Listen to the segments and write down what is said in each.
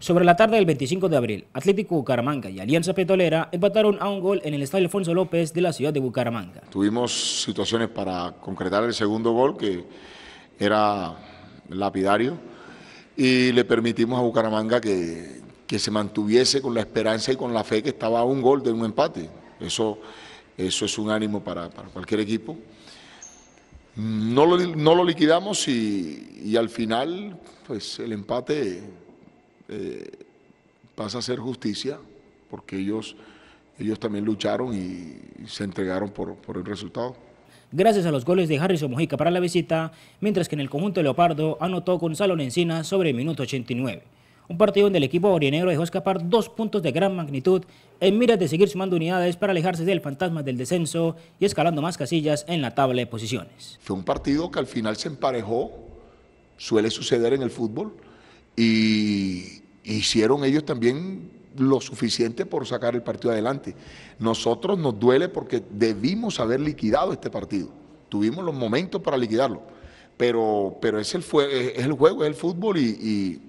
Sobre la tarde del 25 de abril, Atlético Bucaramanga y Alianza Petrolera empataron a un gol en el Estadio Alfonso López de la ciudad de Bucaramanga. Tuvimos situaciones para concretar el segundo gol que era lapidario y le permitimos a Bucaramanga que, se mantuviese con la esperanza y con la fe que estaba a un gol de un empate. Eso, eso es un ánimo para, cualquier equipo. No lo, liquidamos y, y al final pues el empate eh, pasa a ser justicia, porque ellos, ellos también lucharon y, se entregaron por, por el resultado gracias a los goles de Harrison Mojica para la visita, mientras que en el conjunto Leopardo anotó Gonzalo Encina sobre el minuto 89. Un partido donde el equipo aurinegro dejó escapar dos puntos de gran magnitud en miras de seguir sumando unidades para alejarse del fantasma del descenso y escalando más casillas en la tabla de posiciones. Fue un partido que al final se emparejó, suele suceder en el fútbol, y hicieron ellos también lo suficiente por sacar el partido adelante. Nosotros nos duele porque debimos haber liquidado este partido. Tuvimos los momentos para liquidarlo. Pero, pero es, el, el juego, es el fútbol y,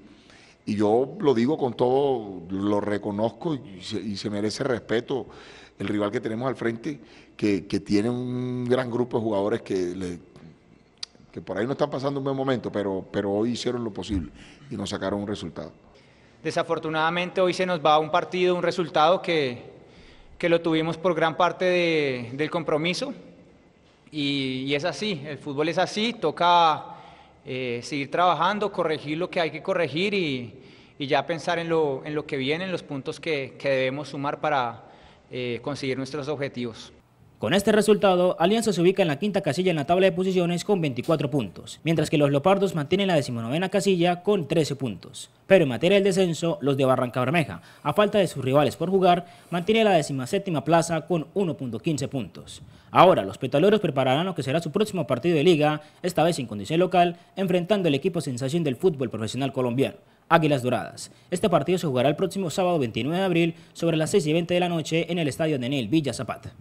yo lo digo con todo, lo reconozco y se, merece respeto el rival que tenemos al frente, que, que tiene un gran grupo de jugadores que le, que por ahí no están pasando un buen momento, pero, pero hoy hicieron lo posible y nos sacaron un resultado. Desafortunadamente hoy se nos va un partido, un resultado que, que lo tuvimos por gran parte de, del compromiso y, es así, el fútbol es así, toca eh, seguir trabajando, corregir lo que hay que corregir y, ya pensar en lo, en lo, que viene, en los puntos que, debemos sumar para eh, conseguir nuestros objetivos. Con este resultado, Alianza se ubica en la quinta casilla en la tabla de posiciones con 24 puntos, mientras que los Leopardos mantienen la decimonovena casilla con 13 puntos. Pero en materia del descenso, los de Barranca Bermeja, a falta de sus rivales por jugar, mantiene la decimaséptima plaza con 1.15 puntos. Ahora, los petaloros prepararán lo que será su próximo partido de liga, esta vez en condición local, enfrentando el equipo sensación del fútbol profesional colombiano, Águilas Doradas. Este partido se jugará el próximo sábado 29 de abril sobre las 6 y 20 de la noche en el estadio Daniel Villa Zapata.